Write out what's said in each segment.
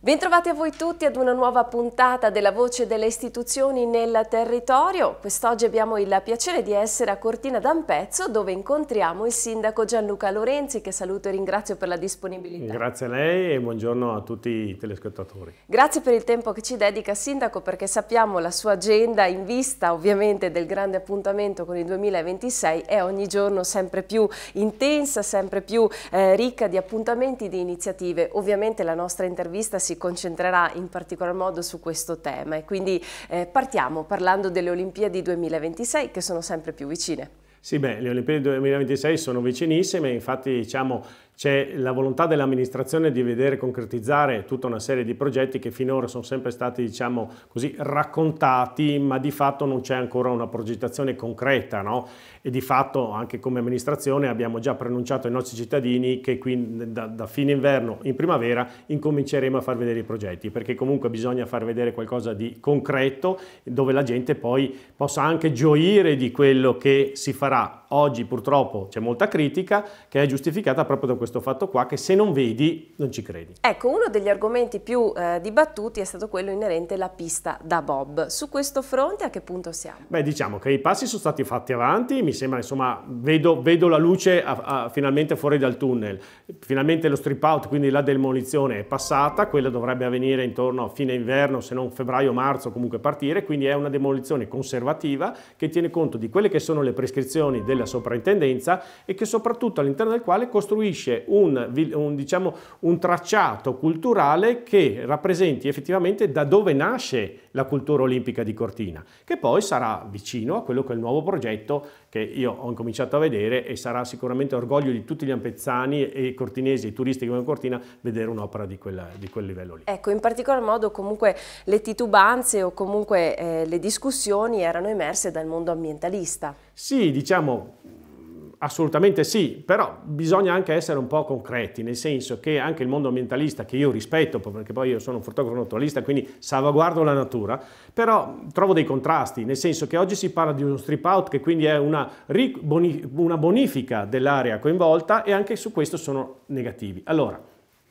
Bentrovati a voi tutti ad una nuova puntata della Voce delle Istituzioni nel Territorio. Quest'oggi abbiamo il piacere di essere a Cortina d'Ampezzo dove incontriamo il sindaco Gianluca Lorenzi che saluto e ringrazio per la disponibilità. Grazie a lei e buongiorno a tutti i telespettatori. Grazie per il tempo che ci dedica sindaco perché sappiamo la sua agenda in vista ovviamente del grande appuntamento con il 2026 è ogni giorno sempre più intensa, sempre più eh, ricca di appuntamenti e di iniziative. Ovviamente la nostra intervista si si concentrerà in particolar modo su questo tema e quindi eh, partiamo parlando delle Olimpiadi 2026 che sono sempre più vicine. Sì, beh, le Olimpiadi 2026 sono vicinissime, infatti diciamo c'è la volontà dell'amministrazione di vedere concretizzare tutta una serie di progetti che finora sono sempre stati diciamo così raccontati ma di fatto non c'è ancora una progettazione concreta no? e di fatto anche come amministrazione abbiamo già preannunciato ai nostri cittadini che qui da, da fine inverno in primavera incominceremo a far vedere i progetti perché comunque bisogna far vedere qualcosa di concreto dove la gente poi possa anche gioire di quello che si farà oggi purtroppo c'è molta critica che è giustificata proprio da questo questo fatto qua che se non vedi non ci credi. Ecco, uno degli argomenti più eh, dibattuti è stato quello inerente alla pista da Bob. Su questo fronte a che punto siamo? Beh, diciamo che i passi sono stati fatti avanti, mi sembra, insomma, vedo, vedo la luce a, a, finalmente fuori dal tunnel, finalmente lo strip out, quindi la demolizione è passata, quella dovrebbe avvenire intorno a fine inverno, se non febbraio-marzo comunque partire, quindi è una demolizione conservativa che tiene conto di quelle che sono le prescrizioni della soprintendenza e che soprattutto all'interno del quale costruisce un, un, diciamo, un tracciato culturale che rappresenti effettivamente da dove nasce la cultura olimpica di Cortina, che poi sarà vicino a quello che è il nuovo progetto che io ho incominciato a vedere e sarà sicuramente orgoglio di tutti gli ampezzani e cortinesi e turisti che vanno a Cortina vedere un'opera di, di, quel livello lì. Ecco, in particolar modo comunque le titubanze o comunque eh, le discussioni erano emerse dal mondo ambientalista. Sì, diciamo Assolutamente sì, però bisogna anche essere un po' concreti, nel senso che anche il mondo ambientalista, che io rispetto, perché poi io sono un fotografo naturalista, quindi salvaguardo la natura, però trovo dei contrasti, nel senso che oggi si parla di uno strip out, che quindi è una, una bonifica dell'area coinvolta e anche su questo sono negativi. Allora,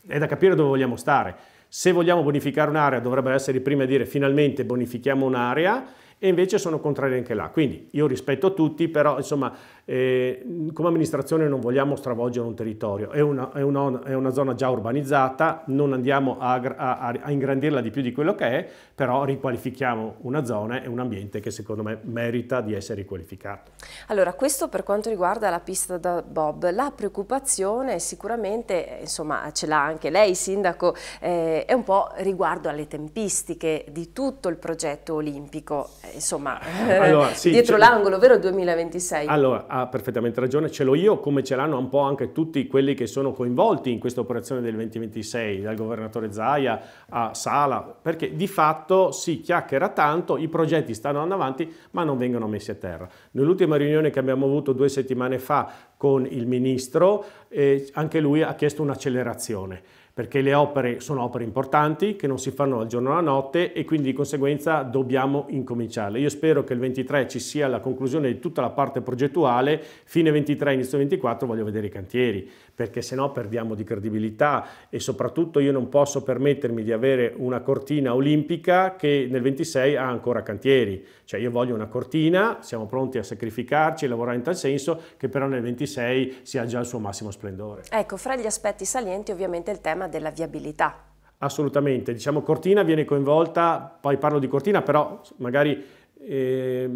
è da capire dove vogliamo stare. Se vogliamo bonificare un'area dovrebbero essere i primi a dire finalmente bonifichiamo un'area e invece sono contrari anche là. Quindi io rispetto tutti, però insomma eh, come amministrazione non vogliamo stravolgere un territorio, è una, è una, è una zona già urbanizzata, non andiamo a, a, a, ingrandirla di più di quello che è, però riqualifichiamo una zona e un ambiente che secondo me merita di essere riqualificato. Allora questo per quanto riguarda la pista da Bob, la preoccupazione sicuramente insomma ce l'ha anche lei sindaco, eh, è un po' riguardo alle tempistiche di tutto il progetto olimpico. Eh, insomma, allora, sì, dietro l'angolo, vero 2026? Allora, ha perfettamente ragione, ce l'ho io, come ce l'hanno un po' anche tutti quelli che sono coinvolti in questa operazione del 2026, dal governatore Zaia a Sala, perché di fatto si chiacchiera tanto, i progetti stanno andando avanti, ma non vengono messi a terra. Nell'ultima riunione che abbiamo avuto due settimane fa con il ministro, eh, anche lui ha chiesto un'accelerazione perché le opere sono opere importanti che non si fanno dal giorno alla notte e quindi di conseguenza dobbiamo incominciarle. Io spero che il 23 ci sia la conclusione di tutta la parte progettuale, fine 23, inizio 24 voglio vedere i cantieri, perché se no perdiamo di credibilità e soprattutto io non posso permettermi di avere una cortina olimpica che nel 26 ha ancora cantieri cioè io voglio una cortina, siamo pronti a sacrificarci e lavorare in tal senso che però nel 26 sia già il suo massimo splendore. Ecco, fra gli aspetti salienti ovviamente il tema della viabilità. Assolutamente, diciamo Cortina viene coinvolta, poi parlo di Cortina, però magari eh,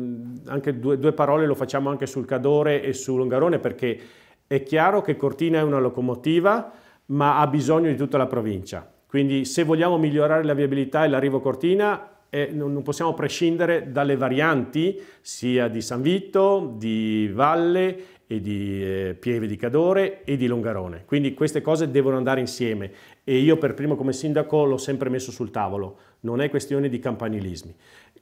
anche due, due parole lo facciamo anche sul Cadore e su Longarone perché è chiaro che Cortina è una locomotiva ma ha bisogno di tutta la provincia. Quindi se vogliamo migliorare la viabilità e l'arrivo Cortina e non possiamo prescindere dalle varianti sia di San Vito, di Valle e di eh, Pieve di Cadore e di Longarone. Quindi queste cose devono andare insieme e io per primo come sindaco l'ho sempre messo sul tavolo, non è questione di campanilismi.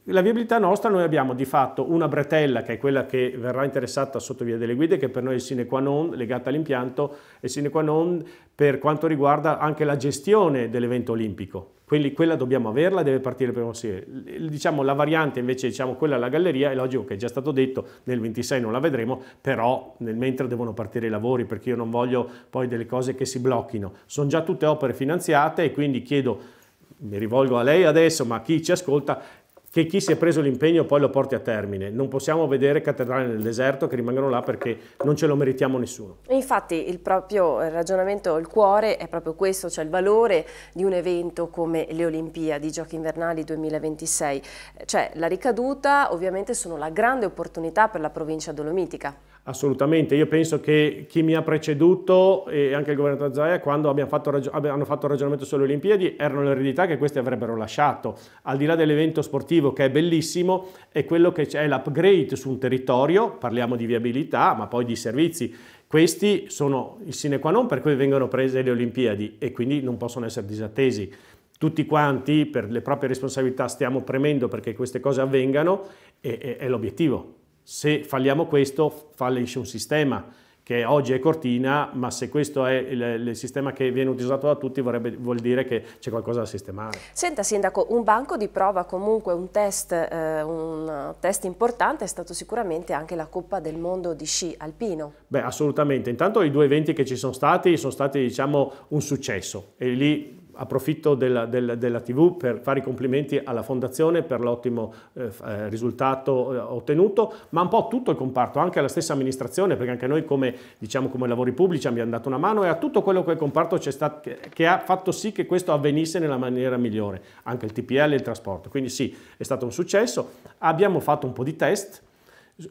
La viabilità nostra, noi abbiamo di fatto una bretella che è quella che verrà interessata sotto via delle guide, che per noi è sine qua non legata all'impianto e sine qua non per quanto riguarda anche la gestione dell'evento olimpico. Quelli, quella dobbiamo averla, deve partire per possibile. Diciamo la variante invece, diciamo quella alla galleria, è logico che è già stato detto, nel 26 non la vedremo, però nel mentre devono partire i lavori perché io non voglio poi delle cose che si blocchino. Sono già tutte opere finanziate e quindi chiedo mi rivolgo a lei adesso, ma a chi ci ascolta, che chi si è preso l'impegno poi lo porti a termine. Non possiamo vedere cattedrali nel deserto che rimangono là perché non ce lo meritiamo nessuno. infatti il proprio eh, ragionamento, il cuore è proprio questo, cioè il valore di un evento come le Olimpiadi, i Giochi Invernali 2026. Cioè la ricaduta ovviamente sono la grande opportunità per la provincia dolomitica. Assolutamente, io penso che chi mi ha preceduto e anche il governo Zaia, quando fatto hanno fatto il ragionamento sulle Olimpiadi, erano le eredità che questi avrebbero lasciato. Al di là dell'evento sportivo che è bellissimo, è quello che è l'upgrade su un territorio, parliamo di viabilità, ma poi di servizi. Questi sono il sine qua non per cui vengono prese le Olimpiadi e quindi non possono essere disattesi tutti quanti per le proprie responsabilità stiamo premendo perché queste cose avvengano e, e è l'obiettivo. Se falliamo questo, fallisce un sistema che oggi è cortina, ma se questo è il, il sistema che viene utilizzato da tutti vorrebbe, vuol dire che c'è qualcosa da sistemare. Senta Sindaco, un banco di prova comunque, un test, eh, un test importante è stato sicuramente anche la Coppa del Mondo di sci alpino. Beh assolutamente, intanto i due eventi che ci sono stati sono stati diciamo un successo e lì approfitto della, della, della, TV per fare i complimenti alla Fondazione per l'ottimo eh, eh risultato eh, ottenuto, ma un po' a tutto il comparto, anche alla stessa amministrazione, perché anche noi come, diciamo, come lavori pubblici abbiamo dato una mano e a tutto quello che è il comparto stato, che, che, ha fatto sì che questo avvenisse nella maniera migliore, anche il TPL e il trasporto. Quindi sì, è stato un successo. Abbiamo fatto un po' di test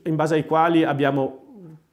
in base ai quali abbiamo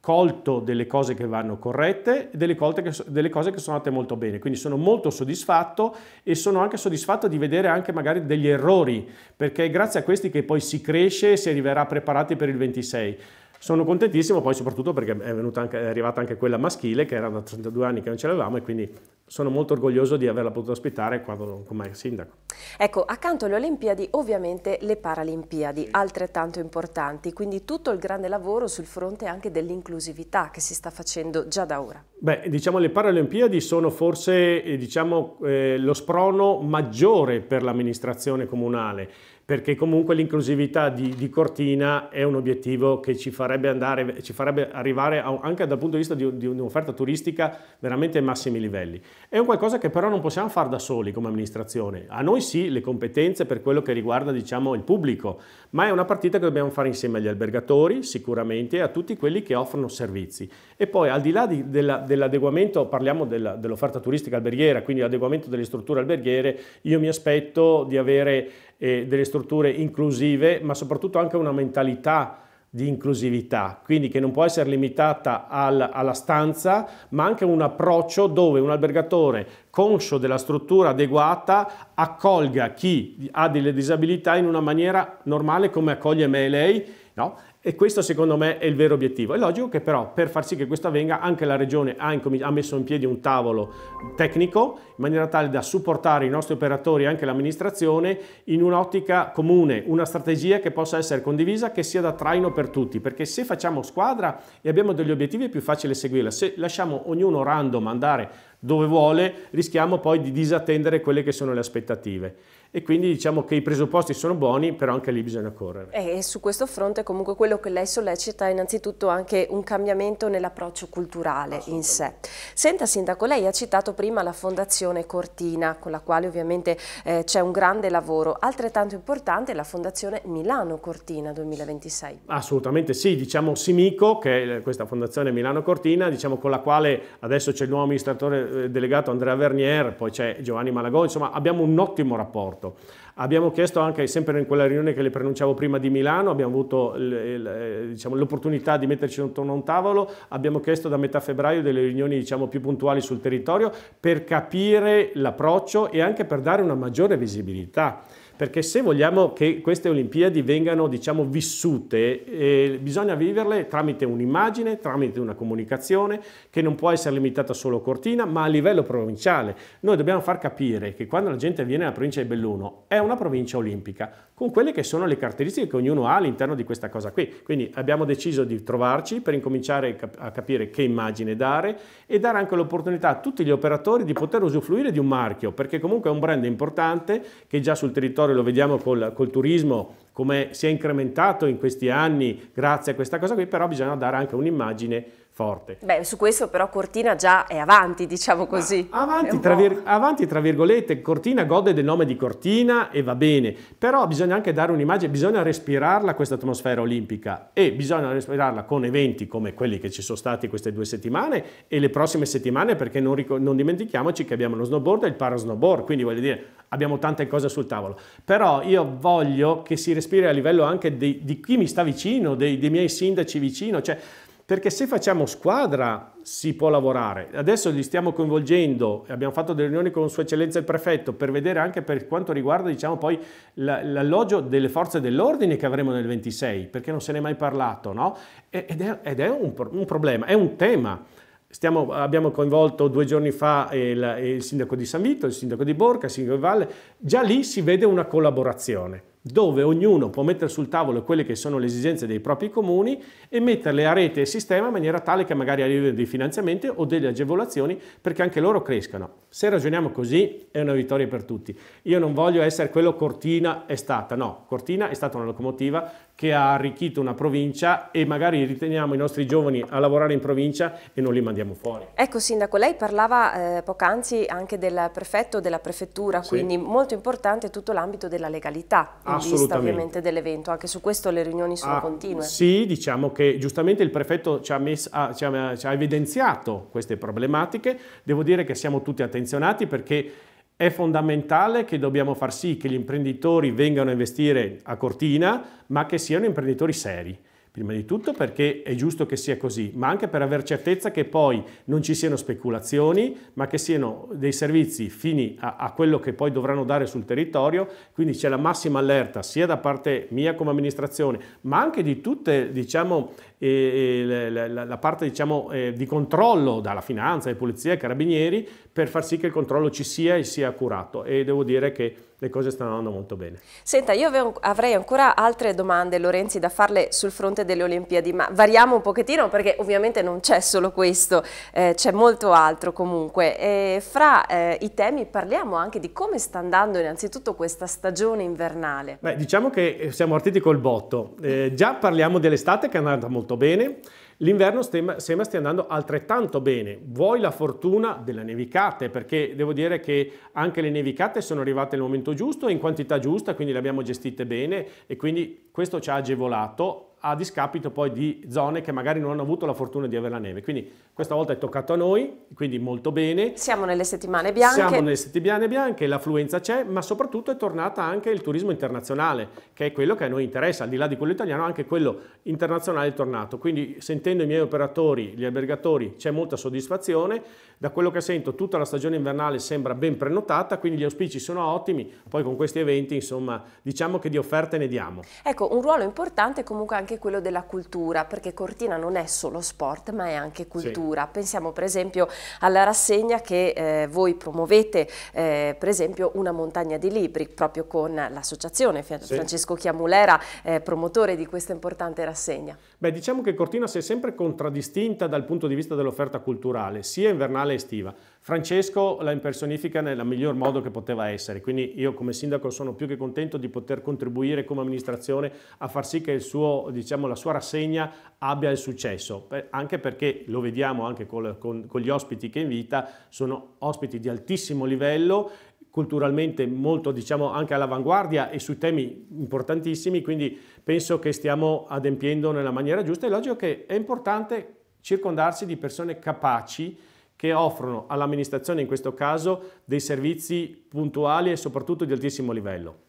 colto delle cose che vanno corrette e delle, che, delle cose che sono andate molto bene. Quindi sono molto soddisfatto e sono anche soddisfatto di vedere anche magari degli errori, perché è grazie a questi che poi si cresce e si arriverà preparati per il 26. Sono contentissimo poi soprattutto perché è, anche, è, arrivata anche quella maschile che era da 32 anni che non ce l'avevamo e quindi sono molto orgoglioso di averla potuta ospitare quando, con sindaco. Ecco, accanto alle Olimpiadi ovviamente le Paralimpiadi, altrettanto importanti, quindi tutto il grande lavoro sul fronte anche dell'inclusività che si sta facendo già da ora. Beh, diciamo le Paralimpiadi sono forse eh, diciamo, eh, lo sprono maggiore per l'amministrazione comunale, perché comunque l'inclusività di, di, Cortina è un obiettivo che ci farebbe, andare, ci farebbe arrivare a, anche dal punto di vista di, di un'offerta turistica veramente ai massimi livelli. È un qualcosa che però non possiamo fare da soli come amministrazione. A noi sì le competenze per quello che riguarda diciamo, il pubblico, ma è una partita che dobbiamo fare insieme agli albergatori sicuramente e a tutti quelli che offrono servizi. E poi al di là di, della dell'adeguamento, parliamo della, dell'offerta turistica alberghiera, quindi l'adeguamento delle strutture alberghiere, io mi aspetto di avere eh, delle strutture inclusive, ma soprattutto anche una mentalità di inclusività, quindi che non può essere limitata al, alla stanza, ma anche un approccio dove un albergatore conscio della struttura adeguata accolga chi ha delle disabilità in una maniera normale come accoglie me e lei, no? E questo secondo me è il vero obiettivo. È logico che però per far sì che questo avvenga anche la Regione ha, ha messo in piedi un tavolo tecnico in maniera tale da supportare i nostri operatori e anche l'amministrazione in un'ottica comune, una strategia che possa essere condivisa, che sia da traino per tutti, perché se facciamo squadra e abbiamo degli obiettivi è più facile seguirla. Se lasciamo ognuno random andare dove vuole, rischiamo poi di disattendere quelle che sono le aspettative e quindi diciamo che i presupposti sono buoni, però anche lì bisogna correre. E su questo fronte comunque quello che lei sollecita è innanzitutto anche un cambiamento nell'approccio culturale in sé. Senta Sindaco, lei ha citato prima la Fondazione Cortina, con la quale ovviamente eh, c'è un grande lavoro, altrettanto importante è la Fondazione Milano Cortina 2026. Assolutamente sì, diciamo Simico, che è questa Fondazione Milano Cortina, diciamo con la quale adesso c'è il nuovo amministratore eh, delegato Andrea Vernier, poi c'è Giovanni Malagò, insomma abbiamo un ottimo rapporto questo. Abbiamo chiesto anche, sempre in quella riunione che le pronunciavo prima di Milano, abbiamo avuto eh, diciamo, l'opportunità di metterci intorno a un tavolo, abbiamo chiesto da metà febbraio delle riunioni diciamo, più puntuali sul territorio per capire l'approccio e anche per dare una maggiore visibilità perché se vogliamo che queste Olimpiadi vengano diciamo, vissute, eh, bisogna viverle tramite un'immagine, tramite una comunicazione che non può essere limitata solo a Cortina, ma a livello provinciale. Noi dobbiamo far capire che quando la gente viene alla provincia di Belluno è una provincia olimpica, con quelle che sono le caratteristiche che ognuno ha all'interno di questa cosa qui. Quindi abbiamo deciso di trovarci per incominciare a capire che immagine dare e dare anche l'opportunità a tutti gli operatori di poter usufruire di un marchio, perché comunque è un brand importante che già sul territorio territorio, lo vediamo col, col turismo, come si è incrementato in questi anni grazie a questa cosa qui, però bisogna dare anche un'immagine forte. Beh, su questo però Cortina già è avanti, diciamo così. avanti tra, vir- avanti tra virgolette, Cortina gode del nome di Cortina e va bene, però bisogna anche dare un'immagine, bisogna respirarla questa atmosfera olimpica e bisogna respirarla con eventi come quelli che ci sono stati queste due settimane e le prossime settimane perché non, ric- non dimentichiamoci che abbiamo lo snowboard e il parasnowboard, quindi voglio dire abbiamo tante cose sul tavolo, però io voglio che si respiri a livello anche di, di chi mi sta vicino, dei, dei miei sindaci vicino, cioè perché se facciamo squadra si può lavorare. Adesso li stiamo coinvolgendo, abbiamo fatto delle riunioni con Sua Eccellenza il Prefetto per vedere anche per quanto riguarda diciamo, poi l'alloggio delle forze dell'ordine che avremo nel 26, perché non se ne è mai parlato, no? Ed è, ed è un, un problema, è un tema. Stiamo, abbiamo coinvolto due giorni fa il, il, sindaco di San Vito, il sindaco di Borca, il sindaco di Valle, già lì si vede una collaborazione dove ognuno può mettere sul tavolo quelle che sono le esigenze dei propri comuni e metterle a rete e sistema in maniera tale che magari arrivino dei finanziamenti o delle agevolazioni perché anche loro crescano. Se ragioniamo così è una vittoria per tutti. Io non voglio essere quello Cortina è stata, no, Cortina è stata una locomotiva che ha arricchito una provincia e magari riteniamo i nostri giovani a lavorare in provincia e non li mandiamo fuori. Ecco Sindaco, lei parlava eh, poc'anzi anche del prefetto della prefettura, sì. quindi molto importante tutto l'ambito della legalità. Ah, di vista ovviamente dell'evento, anche su questo le riunioni sono ah, continue. Sì, diciamo che giustamente il prefetto ci ha, messo, ah, ci, ha, ci ha evidenziato queste problematiche, devo dire che siamo tutti attenzionati perché è fondamentale che dobbiamo far sì che gli imprenditori vengano a investire a Cortina, ma che siano imprenditori seri. Prima di tutto perché è giusto che sia così, ma anche per avere certezza che poi non ci siano speculazioni, ma che siano dei servizi fini a, a quello che poi dovranno dare sul territorio, quindi c'è la massima allerta sia da parte mia come amministrazione, ma anche di tutte diciamo, eh, eh la, la, parte diciamo, eh, di controllo dalla finanza, di polizia, ai carabinieri, per far sì che il controllo ci sia e sia accurato. E devo dire che le cose stanno andando molto bene. Senta, io avrei ancora altre domande, Lorenzi, da farle sul fronte delle Olimpiadi, ma variamo un pochettino perché ovviamente non c'è solo questo, eh, c'è molto altro comunque. E fra eh, i temi parliamo anche di come sta andando innanzitutto questa stagione invernale. Beh, diciamo che eh, siamo partiti col botto, eh, già parliamo dell'estate che è andata molto bene, L'inverno sembra stia andando altrettanto bene, vuoi la fortuna delle nevicate, perché devo dire che anche le nevicate sono arrivate nel momento giusto, in quantità giusta, quindi le abbiamo gestite bene e quindi questo ci ha agevolato a discapito poi di zone che magari non hanno avuto la fortuna di avere la neve. Quindi questa volta è toccato a noi, quindi molto bene. Siamo nelle settimane bianche. Siamo nelle settimane bianche, l'affluenza c'è, ma soprattutto è tornata anche il turismo internazionale, che è quello che a noi interessa, al di là di quello italiano, anche quello internazionale è tornato. Quindi sentendo i miei operatori, gli albergatori, c'è molta soddisfazione. Da quello che sento tutta la stagione invernale sembra ben prenotata, quindi gli auspici sono ottimi. Poi con questi eventi, insomma, diciamo che di offerte ne diamo. Ecco, un ruolo importante comunque anche anche quello della cultura, perché Cortina non è solo sport, ma è anche cultura. Sì. Pensiamo per esempio alla rassegna che eh, voi promuovete, eh, per esempio una montagna di libri, proprio con l'associazione sì. Francesco Chiamulera, eh, promotore di questa importante rassegna. Beh, diciamo che Cortina si è sempre contraddistinta dal punto di vista dell'offerta culturale, sia invernale che estiva. Francesco la impersonifica nel miglior modo che poteva essere, quindi io come sindaco sono più che contento di poter contribuire come amministrazione a far sì che suo, diciamo, la sua rassegna abbia il successo, anche perché lo vediamo anche con, con, con gli ospiti che invita, sono ospiti di altissimo livello culturalmente molto diciamo anche all'avanguardia e su temi importantissimi, quindi penso che stiamo adempiendo nella maniera giusta e logico che è importante circondarsi di persone capaci che offrono all'amministrazione in questo caso dei servizi puntuali e soprattutto di altissimo livello.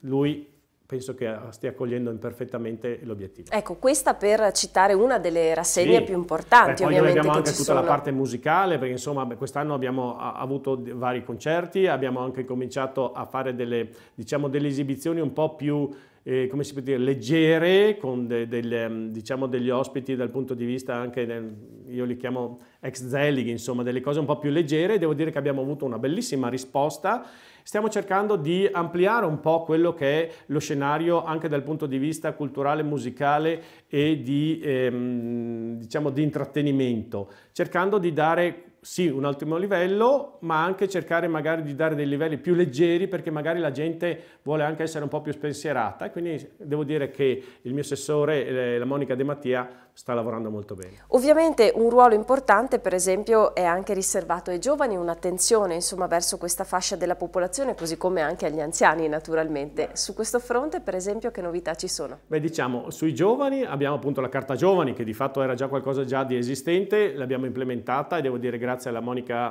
Lui penso che stia cogliendo perfettamente l'obiettivo. Ecco, questa per citare una delle rassegne sì. più importanti Beh, ovviamente abbiamo anche tutta sono. la parte musicale, perché insomma quest'anno abbiamo avuto vari concerti, abbiamo anche cominciato a fare delle, diciamo, delle esibizioni un po' più eh, come si può dire, leggere, con de, del, ehm, diciamo degli ospiti dal punto di vista anche, del, io li chiamo ex zelig, insomma, delle cose un po' più leggere. Devo dire che abbiamo avuto una bellissima risposta. Stiamo cercando di ampliare un po' quello che è lo scenario anche dal punto di vista culturale, musicale e di, ehm, diciamo, di intrattenimento, cercando di dare sì un ottimo livello, ma anche cercare magari di dare dei livelli più leggeri perché magari la gente vuole anche essere un po' più spensierata. Quindi devo dire che il mio assessore, eh, la Monica De Mattia, sta lavorando molto bene. Ovviamente un ruolo importante per esempio è anche riservato ai giovani, un'attenzione insomma verso questa fascia della popolazione così come anche agli anziani naturalmente. Su questo fronte per esempio che novità ci sono? Beh diciamo sui giovani abbiamo appunto la carta giovani che di fatto era già qualcosa già di esistente, l'abbiamo implementata e devo dire grazie grazie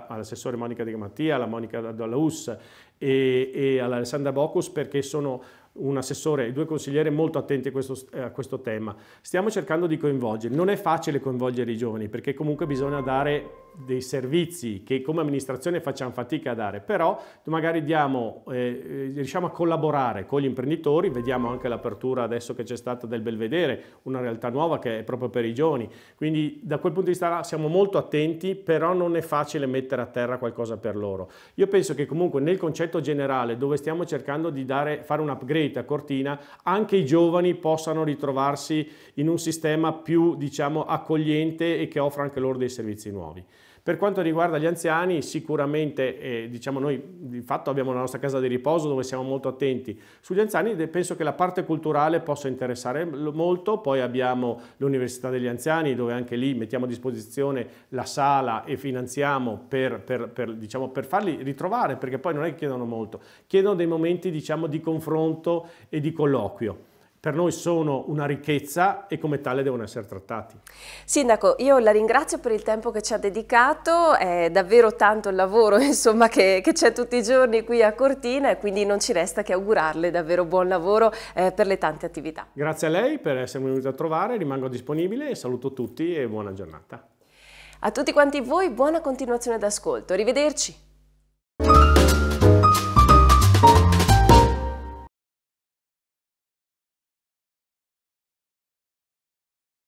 all'assessore Monica Di Mattia, alla Monica Dallaus e, e all'Alessandra Bocus perché sono un assessore e due consiglieri molto attenti a questo, a questo tema. Stiamo cercando di coinvolgere, non è facile coinvolgere i giovani perché comunque bisogna dare dei servizi che come amministrazione facciamo fatica a dare, però magari diamo, eh, eh, riusciamo a collaborare con gli imprenditori, vediamo anche l'apertura adesso che c'è stata del Belvedere, una realtà nuova che è proprio per i giovani, quindi da quel punto di vista siamo molto attenti, però non è facile mettere a terra qualcosa per loro. Io penso che comunque nel concetto generale dove stiamo cercando di dare, fare un upgrade a Cortina, anche i giovani possano ritrovarsi in un sistema più diciamo accogliente e che offra anche loro dei servizi nuovi. Per quanto riguarda gli anziani, sicuramente, eh, diciamo noi di fatto abbiamo la nostra casa di riposo dove siamo molto attenti. Sugli anziani penso che la parte culturale possa interessare molto, poi abbiamo l'Università degli Anziani dove anche lì mettiamo a disposizione la sala e finanziamo per, per, per, diciamo, per farli ritrovare, perché poi non è che chiedono molto, chiedono dei momenti diciamo, di confronto e di colloquio per noi sono una ricchezza e come tale devono essere trattati. Sindaco, io la ringrazio per il tempo che ci ha dedicato, è davvero tanto il lavoro insomma, che, c'è tutti i giorni qui a Cortina e quindi non ci resta che augurarle davvero buon lavoro eh, per le tante attività. Grazie a lei per essermi venuta a trovare, rimango disponibile e saluto tutti e buona giornata. A tutti quanti voi buona continuazione d'ascolto, arrivederci!